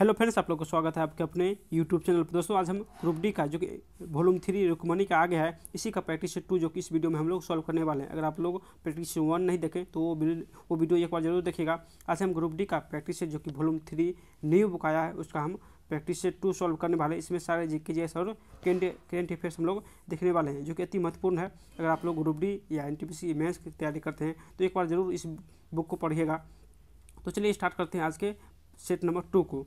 hello friends आप लोग का स्वागत है आपके अपने यूट्यूब चैनल पर दोस्तों आज हम ग्रुप डी का जो कि वॉल्यूम थ्री रुकमनी का आ गया है इसी का प्रैक्टिस टू जो कि इस वीडियो में हम लोग सॉल्व करने वाले हैं अगर आप लोग प्रैक्टिस वन नहीं देखें तो वो वो वीडियो एक बार जरूर देखेगा आज हम ग्रुप डी का प्रैक्टिस जो कि वॉल्यूम थ्री न्यू बुक आया है उसका हम प्रैक्टिस से टू सॉल्व करने वाले हैं इसमें सारे जी के और करेंट करेंट अफेयर्स हम लोग देखने वाले हैं जो कि अति महत्वपूर्ण है अगर आप लोग ग्रुप डी या N T P C exams की तैयारी करते हैं तो एक बार ज़रूर इस बुक को पढ़िएगा तो चलिए स्टार्ट करते हैं आज के सेट नंबर टू को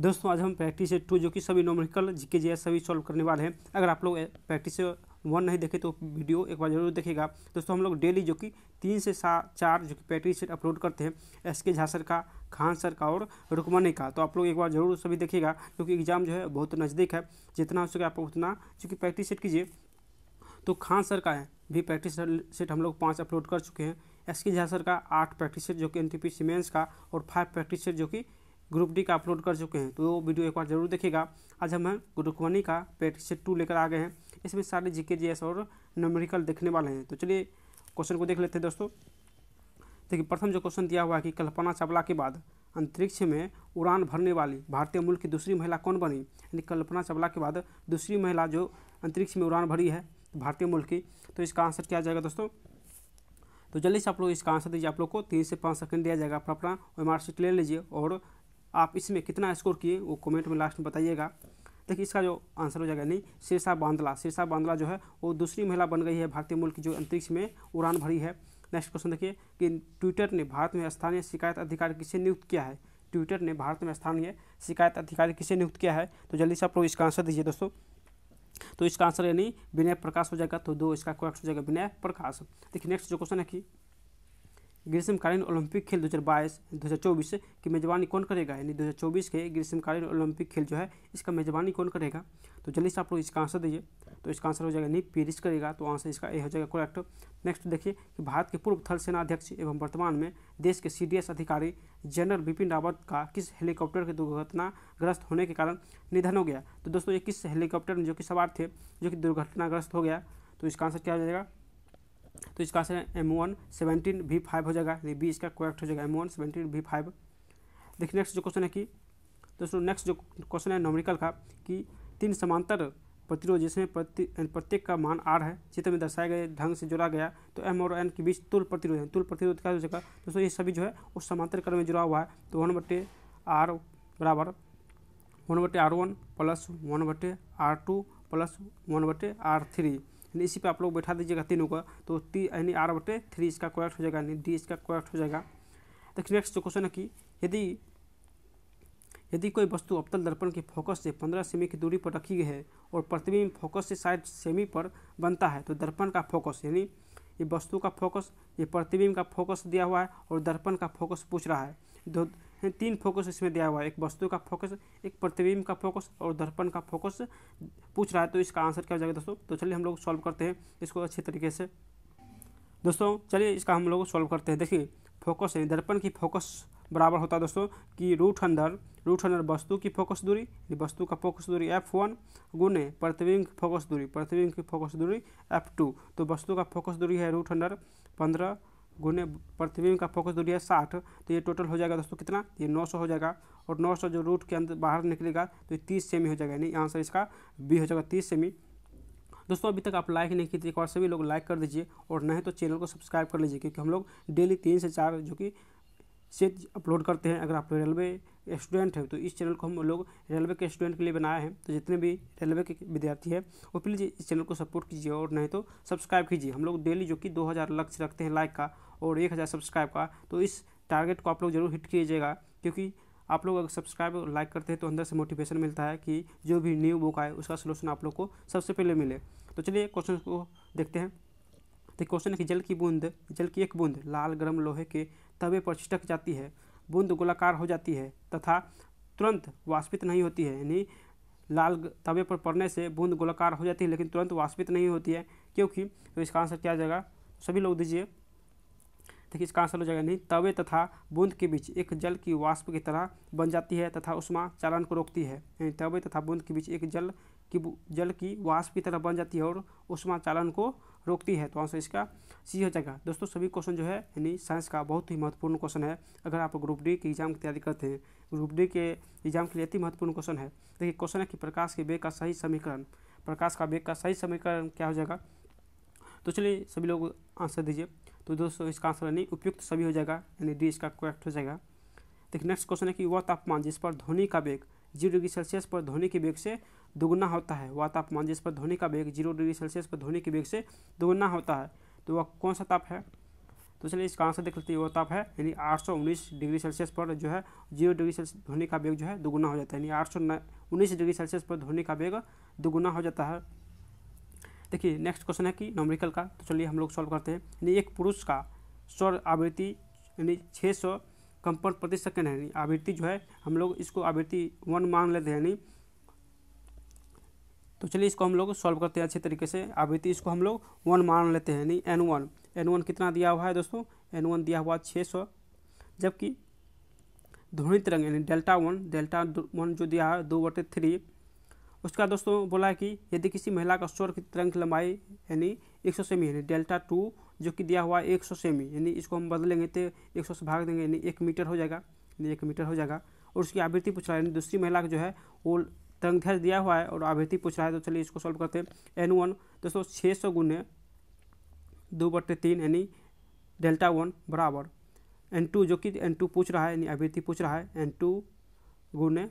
दोस्तों आज हम प्रैक्टिस सेट टू जो कि सभी नोमिकल जीके जी सभी सॉल्व करने वाले हैं अगर आप लोग प्रैक्टिस वन नहीं देखे तो वीडियो एक बार जरूर देखेगा दोस्तों हम लोग डेली जो कि तीन से सात चार जो कि प्रैक्टिस सेट अपलोड करते हैं एस के झा सर का खान सर का और रुकमनी का तो आप लोग एक बार जरूर सभी देखेगा क्योंकि एग्जाम जो है बहुत नज़दीक है जितना हो सके आप उतना जो कि प्रैक्टिस सेट कीजिए तो खान सर का है भी प्रैक्टिस सेट हम लोग पाँच अपलोड कर चुके हैं एस के झा सर का आठ प्रैक्टिस सेट जो कि एन टी पी सीमेंस का और फाइव प्रैक्टिस सेट जो कि ग्रुप डी का अपलोड कर चुके हैं तो वो वीडियो एक बार जरूर देखेगा आज हम ग्रुप वन का पेट से टू लेकर आ गए हैं इसमें सारे जीके जी और नमेरिकल देखने वाले हैं तो चलिए क्वेश्चन को देख लेते हैं दोस्तों देखिए प्रथम जो क्वेश्चन दिया हुआ है कि कल्पना चावला के बाद अंतरिक्ष में उड़ान भरने वाली भारतीय मूल की दूसरी महिला कौन बनी यानी कल्पना चावला के बाद दूसरी महिला जो अंतरिक्ष में उड़ान भरी है भारतीय मूल की तो इसका आंसर क्या जाएगा दोस्तों तो जल्दी से आप लोग इसका आंसर दीजिए आप लोग को तीन से पाँच सेकंड दिया जाएगा अपना अपना मार्कशीट ले लीजिए और आप इसमें कितना स्कोर किए वो कमेंट में लास्ट में बताइएगा देखिए इसका जो आंसर हो जाएगा नहीं सिरसा बांदला सिरसा बांदला जो है वो दूसरी महिला बन गई है भारतीय मूल की जो अंतरिक्ष में उड़ान भरी है नेक्स्ट क्वेश्चन देखिए कि ट्विटर ने भारत में स्थानीय शिकायत अधिकारी किसे नियुक्त किया है ट्विटर ने भारत में स्थानीय शिकायत अधिकारी किसे नियुक्त किया है तो जल्दी से आप लोग इसका आंसर दीजिए दोस्तों तो इसका आंसर यानी विनय प्रकाश हो जाएगा तो दो इसका क्वेश्चन हो जाएगा विनय प्रकाश देखिए नेक्स्ट जो क्वेश्चन है कि ग्रीष्मकालीन ओलंपिक खेल 2022 2024 की मेज़बानी कौन करेगा यानी 2024 के ग्रीष्मकालीन ओलंपिक खेल जो है इसका मेज़बानी कौन करेगा तो जल्दी से आप लोग इसका आंसर दीजिए तो इसका आंसर हो जाएगा नहीं पेरिस करेगा तो आंसर इसका ए हो जाएगा करेक्ट नेक्स्ट देखिए कि भारत के पूर्व थल सेना अध्यक्ष एवं वर्तमान में देश के सी अधिकारी जनरल बिपिन रावत का किस हेलीकॉप्टर के दुर्घटनाग्रस्त होने के कारण निधन हो गया तो दोस्तों ये किस हेलीकॉप्टर में जो कि सवार थे जो कि दुर्घटनाग्रस्त हो गया तो इसका आंसर क्या हो जाएगा तो इसका आंसर है M one seventeen V five हो जाएगा यानी बी इसका करेक्ट हो जाएगा M one seventeen V five देखिए नेक्स्ट जो क्वेश्चन है कि दोस्तों नेक्स्ट जो क्वेश्चन है नॉमिकल का कि तीन समांतर प्रतिरोध जिसमें प्रति प्रत्येक का मान आर है चित्र में दर्शाए गए ढंग से जुड़ा गया तो एम और एन के बीच तुल प्रतिरोध है तुल प्रतिरोध क्या हो जाएगा दोस्तों ये सभी जो है उस समांतर क्रम में जुड़ा हुआ है तो वन बटे आर बराबर वन बटे आर वन प्लस वन बटे आर टू प्लस वन बटे आर थ्री यानी इसी पे आप लोग बैठा दीजिएगा तीनों का तो ती यानी आर बटे थ्री इसका क्वेक्ट हो जाएगा यानी डी इसका क्वेक्ट हो जाएगा देखिए नेक्स्ट क्वेश्चन है कि यदि यदि कोई वस्तु अवतल दर्पण के फोकस से पंद्रह सेमी की दूरी पर रखी गई है और प्रतिबिंब फोकस से साइड सेमी पर बनता है तो दर्पण का फोकस यानी ये वस्तु का फोकस ये प्रतिबिंब का फोकस दिया हुआ है और दर्पण का फोकस पूछ रहा है तीन फोकस इसमें दिया हुआ है एक वस्तु का फोकस एक प्रतिबिंब का फोकस और दर्पण का फोकस पूछ रहा है तो इसका आंसर क्या हो जाएगा दोस्तों तो चलिए हम लोग सॉल्व करते हैं इसको अच्छे तरीके से दोस्तों चलिए इसका हम लोग सॉल्व करते हैं देखिए फोकस है दर्पण की फोकस बराबर होता है दोस्तों कि रूट अंदर रूट अंदर वस्तु की फोकस दूरी वस्तु का फोकस दूरी एफ वन गुने प्रतिबिंब की फोकस दूरी प्रतिबिंब की फोकस दूरी एफ टू तो वस्तु का फोकस दूरी है रूट अंदर पंद्रह गुने प्रतिबिंब का फोकस दूरी है साठ तो ये टोटल हो जाएगा दोस्तों कितना ये नौ सौ हो जाएगा और नौ सौ जो रूट के अंदर बाहर निकलेगा तो ये तीस सेमी हो जाएगा यानी आंसर इसका बी हो जाएगा तीस सेमी दोस्तों अभी तक आप लाइक नहीं कीजिए एक और सभी लोग लाइक कर दीजिए और नहीं तो चैनल को सब्सक्राइब कर लीजिए क्योंकि हम लोग डेली तीन से चार जो कि से अपलोड करते हैं अगर आप रेलवे स्टूडेंट हैं तो इस चैनल को हम लोग रेलवे के स्टूडेंट के लिए बनाए हैं तो जितने भी रेलवे के विद्यार्थी हैं वो प्लीज़ इस चैनल को सपोर्ट कीजिए और नहीं तो सब्सक्राइब कीजिए हम लोग डेली जो कि दो लक्ष्य रखते हैं लाइक का और एक हज़ार सब्सक्राइब का तो इस टारगेट को आप लोग जरूर हिट कीजिएगा क्योंकि आप लोग अगर सब्सक्राइब और लाइक करते हैं तो अंदर से मोटिवेशन मिलता है कि जो भी न्यू बुक आए उसका सोलूशन आप लोग को सबसे पहले मिले तो चलिए क्वेश्चन को देखते हैं तो क्वेश्चन है कि जल की बूंद जल की एक बूंद लाल गर्म लोहे के तवे पर छिटक जाती है बूंद गोलाकार हो जाती है तथा तुरंत वाष्पित नहीं होती है यानी लाल तवे पर पड़ने से बूंद गोलाकार हो जाती है लेकिन तुरंत वाष्पित नहीं होती है क्योंकि तो इसका आंसर क्या आ जाएगा सभी लोग दीजिए देखिए इसका आंसर हो जाएगा नहीं तवे तथा बूंद के बीच एक जल की वाष्प की तरह बन जाती है तथा उष्मा चालन को रोकती है यानी तवे तथा बूंद के बीच एक जल की जल की वाष्प की तरह बन जाती है और उष्मा चालन को रोकती है तो आंसर इसका सी हो जाएगा दोस्तों सभी क्वेश्चन जो है यानी साइंस का बहुत ही महत्वपूर्ण क्वेश्चन है अगर आप ग्रुप डी के एग्जाम की तैयारी करते हैं ग्रुप डी के एग्जाम के लिए अति महत्वपूर्ण क्वेश्चन है देखिए क्वेश्चन है कि प्रकाश के वेग का सही समीकरण प्रकाश का वेग का सही समीकरण क्या हो जाएगा तो चलिए सभी लोग आंसर दीजिए तो दोस्तों इसका आंसर यानी उपयुक्त सभी हो जाएगा यानी डी इसका करेक्ट हो जाएगा देखिए नेक्स्ट क्वेश्चन है कि वह तापमान जिस पर ध्वनि का वेग जीरो डिग्री सेल्सियस पर ध्वनि के वेग से दोगुना होता है वह तापमान जिस पर ध्वनि का वेग जीरो डिग्री सेल्सियस पर ध्वनि के वेग से दोगुना होता है तो वह कौन सा ताप है तो चलिए इसका आंसर देख लेते हैं वह ताप है यानी आठ डिग्री सेल्सियस पर जो है जीरो डिग्री सेल्सियस ध्वनि का वेग जो है दुगुना हो जाता है यानी आठ डिग्री सेल्सियस पर ध्वनि का वेग दोगुना हो जाता है देखिए नेक्स्ट क्वेश्चन है कि नॉमरिकल का तो चलिए हम लोग सॉल्व करते हैं यानी एक पुरुष का स्वर आवृत्ति यानी छः सौ कंपन प्रति सेकेंड है आवृत्ति जो है हम लोग इसको आवृत्ति वन मान लेते हैं यानी तो चलिए इसको हम लोग सॉल्व करते हैं अच्छे तरीके से आवृत्ति इसको हम लोग वन मान लेते हैं यानी एन वन एन वन कितना दिया हुआ है दोस्तों एन वन दिया हुआ छः सौ जबकि ध्वनि तरंग यानी डेल्टा वन डेल्टा वन जो दिया है दो बटे थ्री उसका दोस्तों बोला है कि यदि किसी महिला का स्वर की तरंग लंबाई यानी 100 सेमी यानी डेल्टा टू जो कि दिया हुआ है 100 सेमी यानी इसको हम बदलेंगे तो 100 से भाग देंगे यानी एक मीटर हो जाएगा यानी एक मीटर हो जाएगा और उसकी आवृत्ति पूछ रहा है यानी दूसरी महिला का जो है वो तरंग धैर्ज दिया हुआ है और आवृत्ति पूछ रहा है तो चलिए इसको सॉल्व करते हैं एन वन दोस्तों छः सौ गुने दो बटे तीन यानी डेल्टा वन बराबर एन टू जो कि एन टू पूछ रहा है यानी आवृत्ति पूछ रहा है एन टू गुने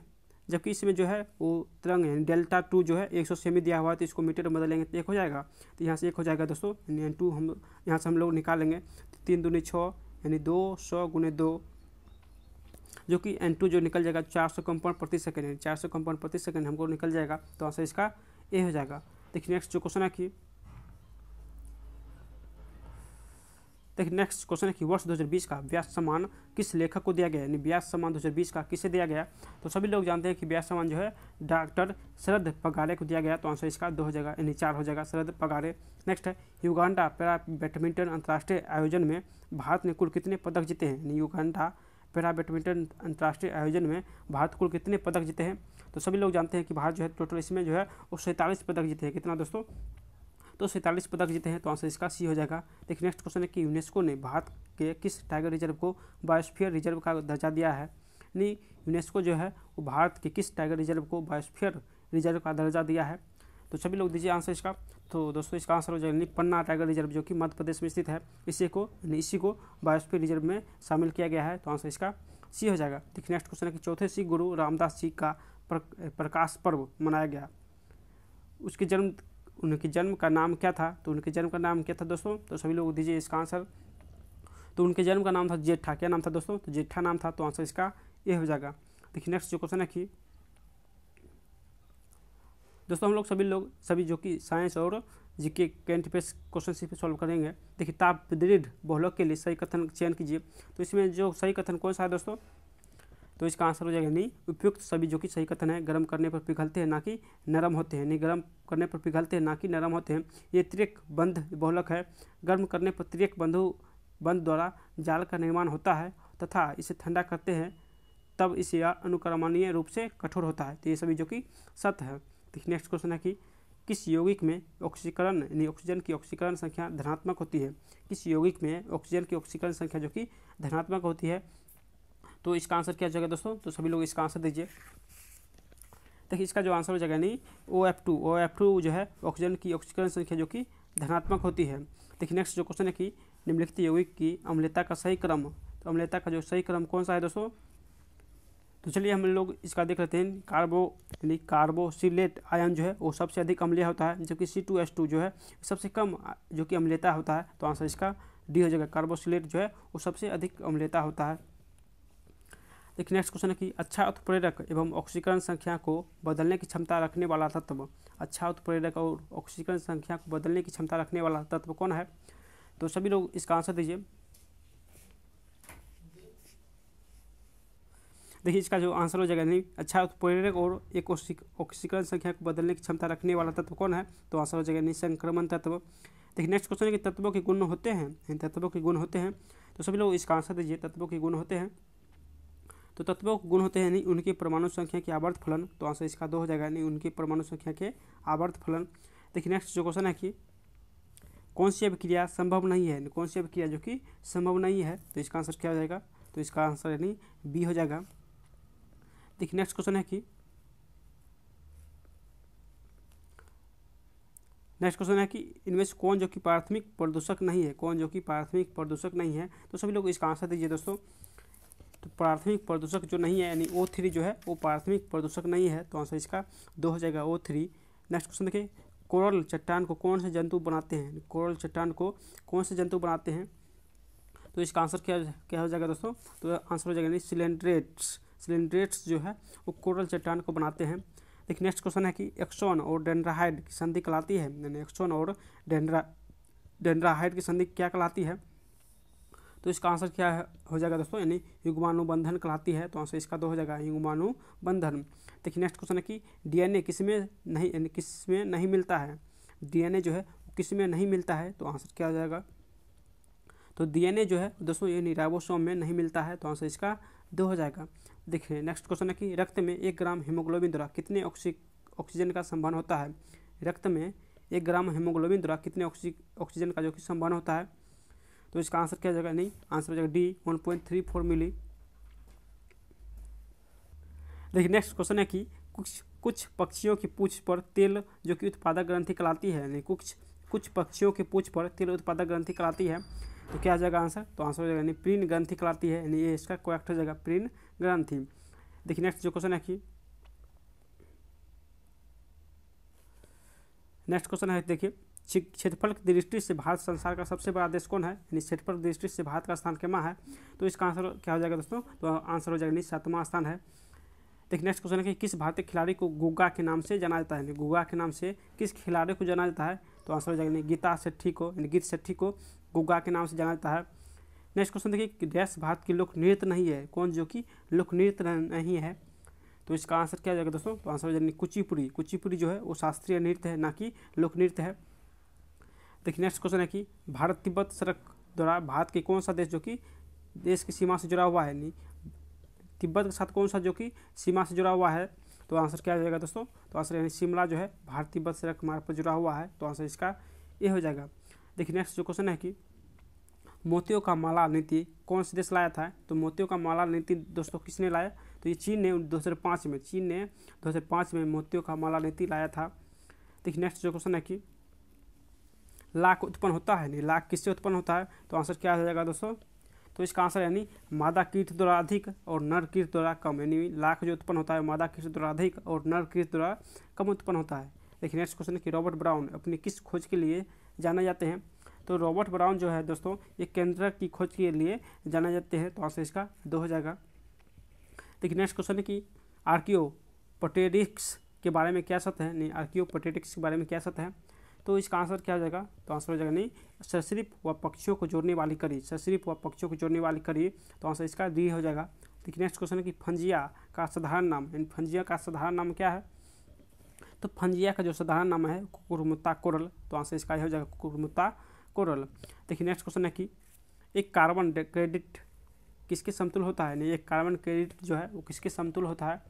जबकि इसमें जो है वो तरंग यानी डेल्टा टू जो है एक सौ सेमी दिया हुआ है तो इसको मीटर में बदल लेंगे तो एक हो जाएगा तो यहाँ से एक हो जाएगा दोस्तों यानी टू हम यहाँ से हम लोग निकालेंगे तो तीन दूनी छः यानी दो सौ गुने दो जो कि एन टू जो निकल जाएगा चार सौ कंपाउंड प्रति सेकेंड यानी चार सौ कंपाउंड प्रति सेकेंड हमको निकल जाएगा तो आंसर इसका ए हो जाएगा देखिए नेक्स्ट जो क्वेश्चन है कि देखिए नेक्स्ट क्वेश्चन है कि वर्ष 2020 का व्यास सम्मान किस लेखक को दिया गया यानी व्यास सम्मान 2020 का किसे दिया गया तो सभी लोग जानते हैं कि व्यास सम्मान जो है डॉक्टर शरद पगारे को दिया गया तो आंसर इसका दो हो जाएगा यानी चार हो जाएगा शरद पगारे नेक्स्ट है युगांडा पैरा बैडमिंटन अंतर्राष्ट्रीय आयोजन में भारत ने कुल कितने पदक जीते हैं यानी युगांडा पैरा बैडमिंटन अंतर्राष्ट्रीय आयोजन में भारत कुल कितने पदक जीते हैं तो सभी लोग जानते हैं कि भारत जो है टोटल इसमें जो है वो सैंतालीस पदक जीते हैं कितना दोस्तों तो सैंतालीस पदक जीते हैं तो आंसर इसका सी हो जाएगा देखिए नेक्स्ट क्वेश्चन है कि यूनेस्को ने भारत के किस टाइगर रिजर्व को बायोस्फीयर रिजर्व का दर्जा दिया है यानी यूनेस्को जो है वो भारत के किस टाइगर रिजर्व को बायोस्फीयर रिजर्व का दर्जा दिया है तो सभी लोग दीजिए आंसर इसका तो दोस्तों इसका आंसर हो जाएगा यानी पन्ना टाइगर रिजर्व जो कि मध्य प्रदेश में स्थित है इसी को इसी को बायोस्फीयर रिजर्व में शामिल किया गया है तो आंसर इसका सी हो जाएगा देखिए नेक्स्ट क्वेश्चन है कि चौथे सिख गुरु रामदास जी का प्रकाश पर्व मनाया गया उसके जन्म उनके जन्म का नाम क्या था तो उनके जन्म का नाम क्या था दोस्तों तो सभी लोग दीजिए इसका आंसर तो उनके जन्म का नाम था जेठा क्या नाम था दोस्तों तो जेठा नाम था तो आंसर इसका ये हो जाएगा देखिए नेक्स्ट जो क्वेश्चन रखिए दोस्तों हम लोग सभी लोग सभी जो कि साइंस और जीके कैंट पे क्वेश्चन से सॉल्व करेंगे देखिए ताप दृढ़ बहुलक के लिए सही कथन चयन कीजिए तो इसमें जो सही कथन कौन सा है दोस्तों तो इसका आंसर हो जाएगा नहीं उपयुक्त सभी जो कि सही कथन है गर्म करने पर पिघलते हैं ना कि नरम होते हैं नहीं गर्म करने पर पिघलते हैं ना कि नरम होते हैं ये त्रिक बंध बहुलक है गर्म करने पर त्रिक बंधु बंध द्वारा जाल का निर्माण होता है तथा इसे ठंडा करते हैं तब इसे अनुक्रमणीय रूप से कठोर होता है तो ये सभी जो कि सत्य है देखिए नेक्स्ट क्वेश्चन है कि किस यौगिक में ऑक्सीकरण यानी ऑक्सीजन की ऑक्सीकरण संख्या धनात्मक होती है किस यौगिक में ऑक्सीजन की ऑक्सीकरण संख्या जो कि धनात्मक होती है तो इसका आंसर क्या हो जाएगा दोस्तों तो सभी लोग इसका आंसर दीजिए देखिए इसका जो आंसर हो जाएगा नहीं O F two O F two जो है ऑक्सीजन की ऑक्सीकरण संख्या जो कि धनात्मक होती है देखिए नेक्स्ट जो क्वेश्चन है कि निम्नलिखित यौगिक की अम्लता का सही क्रम तो अम्लता का जो सही क्रम कौन सा है दोस्तों तो चलिए हम लोग इसका देख लेते हैं कार्बो यानी कार्बोसिलेट आयन जो है वो सबसे अधिक अम्लीय होता है जबकि सी टू एस टू जो है सबसे कम जो कि अम्लता होता है तो आंसर इसका डी हो जाएगा कार्बोसिलेट जो है वो सबसे अधिक अम्लता होता है देखिए नेक्स्ट क्वेश्चन है कि अच्छा उत्प्रेरक एवं ऑक्सीकरण संख्या को बदलने की क्षमता रखने वाला तत्व अच्छा उत्प्रेरक और ऑक्सीकरण संख्या को बदलने की क्षमता रखने वाला तत्व कौन है तो सभी लोग इसका आंसर दीजिए देखिए इसका जो आंसर हो जाएगा नहीं अच्छा उत्प्रेरक और एक ऑक्सीकरण संख्या को बदलने की क्षमता रखने वाला तत्व कौन है तो आंसर हो जाएगा नहीं संक्रमण तत्व देखिए नेक्स्ट क्वेश्चन है कि तत्वों के गुण होते हैं इन तत्वों के गुण होते हैं तो सभी लोग इसका आंसर दीजिए तत्वों के गुण होते हैं तो तत्वों गुण होते हैं यानी उनकी परमाणु संख्या के आवर्त फलन तो आंसर इसका दो हो जाएगा यानी उनकी परमाणु संख्या के आवर्त फलन देखिए नेक्स्ट जो क्वेश्चन है कि कौन सी अभिक्रिया संभव नहीं है कौन सी अभिक्रिया जो कि संभव नहीं है तो इसका आंसर क्या हो जाएगा तो इसका आंसर यानी बी हो जाएगा देखिए नेक्स्ट क्वेश्चन है कि नेक्स्ट क्वेश्चन है कि इनमें से कौन जो कि प्राथमिक प्रदूषक नहीं है कौन जो कि प्राथमिक प्रदूषक नहीं है तो सभी लोग इसका आंसर दीजिए दोस्तों तो प्राथमिक प्रदूषक जो नहीं है यानी ओ थ्री जो है वो प्राथमिक प्रदूषक नहीं है तो आंसर इसका दो हो जाएगा ओ थ्री नेक्स्ट क्वेश्चन देखिए कोरल चट्टान को कौन से जंतु बनाते हैं कोरल चट्टान को कौन से जंतु बनाते हैं तो इसका आंसर क्या क्या हो जाएगा दोस्तों तो आंसर हो जाएगा यानी सिलेंड्रेट्स सिलेंड्रेट्स जो है वो कोरल चट्टान को बनाते हैं देखिए नेक्स्ट क्वेश्चन है कि एक्सोन और डेंड्राहाइड की संधि कहलाती है यानी एक्सोन और डेंड्रा डेंड्राहाइड की संधि क्या कहलाती है तो इसका आंसर क्या हो जाएगा दोस्तों यानी युगमानुबंधन कहलाती है तो आंसर इसका दो तो हो जाएगा युगमानुबंधन देखिए नेक्स्ट क्वेश्चन है कि डीएनए किस में नहीं यानी किस में नहीं मिलता है डीएनए जो है किस में नहीं मिलता है तो आंसर क्या हो जाएगा तो डीएनए जो है दोस्तों यानी राइबोसोम में नहीं मिलता है तो आंसर इसका दो हो जाएगा देखिए नेक्स्ट क्वेश्चन है कि रक्त में एक ग्राम हीमोग्लोबिन द्वारा कितने ऑक्सी ऑक्सीजन का संबंध होता है रक्त में एक ग्राम हीमोग्लोबिन द्वारा कितने ऑक्सी ऑक्सीजन का जो कि संबंध होता है तो इसका आंसर क्या जाएगा नहीं आंसर हो जाएगा D one point three four milli देखिए नेक्स्ट क्वेश्चन है कि कुछ कुछ पक्षियों की पूछ पर तेल जो कि उत्पादक ग्रंथि कराती है यानी कुछ कुछ पक्षियों की पूछ पर तेल उत्पादक ग्रंथि कराती है तो क्या आ जाएगा आंसर तो आंसर हो जाएगा यानी प्रीन ग्रंथि कराती है यानी ये इसका क्वेक्ट हो जाएगा प्रीन ग्रंथि देखिए नेक्स्ट जो क्वेश्चन है कि नेक्स्ट क्वेश्चन है देखिए क्षेत्रफल की दृष्टि से भारत संसार का सबसे बड़ा देश कौन है यानी क्षेत्रफल की दृष्टि से भारत का स्थान क्या है तो इसका आंसर क्या हो जाएगा दोस्तों तो आंसर हो जाएगा सातवां स्थान है देखिए नेक्स्ट क्वेश्चन है कि किस भारतीय खिलाड़ी को गुग्गा के नाम से जाना जाता है गुग्गा के नाम से किस खिलाड़ी को जाना जाता है तो आंसर हो जाएगा गीता सेट्ठी को यानी गीत सेट्ठी को गुग्गा के नाम से जाना जाता है नेक्स्ट क्वेश्चन देखिए देश भारत की लोक नृत्य नहीं है कौन जो कि लोक नृत्य नहीं है तो इसका आंसर क्या हो जाएगा दोस्तों तो आंसर हो जाएगा कुचिपुरी कुचिपुरी जो है वो शास्त्रीय नृत्य है ना कि लोक नृत्य है देखिए नेक्स्ट क्वेश्चन है कि भारत तिब्बत सड़क द्वारा भारत के कौन सा देश जो कि देश की सीमा से जुड़ा हुआ है नहीं तिब्बत के साथ कौन सा जो कि सीमा से जुड़ा हुआ है तो आंसर क्या हो जाएगा दोस्तों तो आंसर यानी शिमला जो है भारत तिब्बत सड़क मार्ग पर जुड़ा हुआ है तो आंसर इसका ये हो जाएगा देखिए नेक्स्ट जो क्वेश्चन है कि मोतियों का माला नीति कौन से देश लाया था तो मोतियों का माला नीति दोस्तों किसने लाया तो ये चीन ने दो में चीन ने दो में मोतियों का माला नीति लाया था देखिए नेक्स्ट जो क्वेश्चन है कि लाख उत्पन्न होता है नहीं लाख किससे उत्पन्न होता है तो आंसर क्या हो जाएगा दोस्तों तो इसका आंसर यानी मादा कीट द्वारा अधिक और नर कीट द्वारा कम यानी लाख जो उत्पन्न होता है मादा कीट द्वारा अधिक और नर कीट द्वारा कम उत्पन्न होता है देखिए नेक्स्ट क्वेश्चन है कि रॉबर्ट ब्राउन अपनी किस खोज के लिए जाने जाते हैं तो रॉबर्ट ब्राउन जो है दोस्तों ये केंद्र की खोज के लिए जाना जाते हैं तो आंसर इसका दो हो जाएगा देखिए नेक्स्ट क्वेश्चन है कि आर्कियो पटेडिक्स के बारे में क्या सत्य है नहीं आर्कियो पोटेटिक्स के बारे में क्या सत्य है तो इसका आंसर क्या हो जाएगा तो आंसर हो जाएगा नहीं सशरीफ व पक्षियों को जोड़ने वाली कड़ी सशरीफ व पक्षियों को जोड़ने वाली कड़ी तो आंसर इसका डी हो जाएगा देखिए नेक्स्ट क्वेश्चन है कि फंजिया का साधारण नाम यानी फंजिया का साधारण नाम क्या है तो फंजिया का जो साधारण नाम है कुकुरमुत्ता कोरल तो आंसर इसका हो जाएगा कुकुरमुत्ता कोरल देखिए नेक्स्ट क्वेश्चन है कि एक कार्बन क्रेडिट किसके समतुल होता है नहीं एक कार्बन क्रेडिट जो है वो किसके समतुल होता है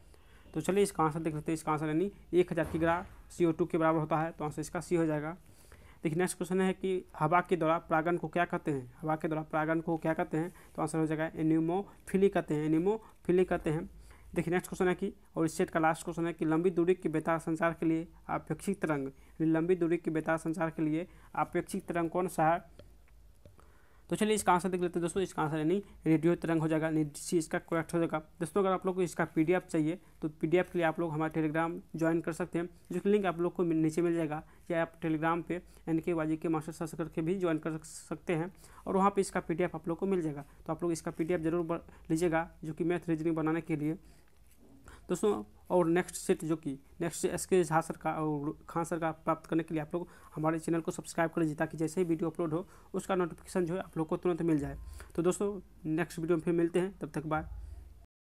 तो चलिए इसका आंसर देख सकते हैं इसका आंसर यानी एक हज़ार की ग्रा सी के बराबर होता है तो आंसर इसका सी हो जाएगा देखिए नेक्स्ट क्वेश्चन है कि हवा के द्वारा प्रागण को क्या कहते हैं हवा के द्वारा प्रागण को क्या कहते हैं तो आंसर हो जाएगा एनिमोफिली कहते हैं एनिमोफिली कहते हैं देखिए नेक्स्ट क्वेश्चन है कि और इस सेट का लास्ट क्वेश्चन है कि लंबी दूरी के बेतार संचार के लिए अपेक्षित तरंग लंबी दूरी के बेतार संचार के लिए अपेक्षित तरंग कौन सा है तो चलिए इसका आंसर देख लेते हैं दोस्तों इसका आंसर यानी रेडियो तरंग हो जाएगा सी इसका करेक्ट हो जाएगा दोस्तों अगर आप लोग को इसका पी चाहिए तो पी के लिए आप लोग हमारा टेलीग्राम ज्वाइन कर सकते हैं जो लिंक आप लोग को नीचे मिल जाएगा या आप टेलीग्राम पे एन के वाजी के मास्टर सर्च करके भी ज्वाइन कर सकते हैं और वहाँ पर इसका पी आप लोग को मिल जाएगा तो आप लोग इसका पी जरूर लीजिएगा जो कि मैथ रीजनिंग बनाने के लिए दोस्तों और नेक्स्ट सेट जो कि नेक्स्ट एस के झा सर का और खान सर का प्राप्त करने के लिए आप लोग हमारे चैनल को सब्सक्राइब कर लीजिए ताकि जैसे ही वीडियो अपलोड हो उसका नोटिफिकेशन जो है आप लोग को तुरंत मिल जाए तो दोस्तों नेक्स्ट वीडियो में फिर मिलते हैं तब तक बाय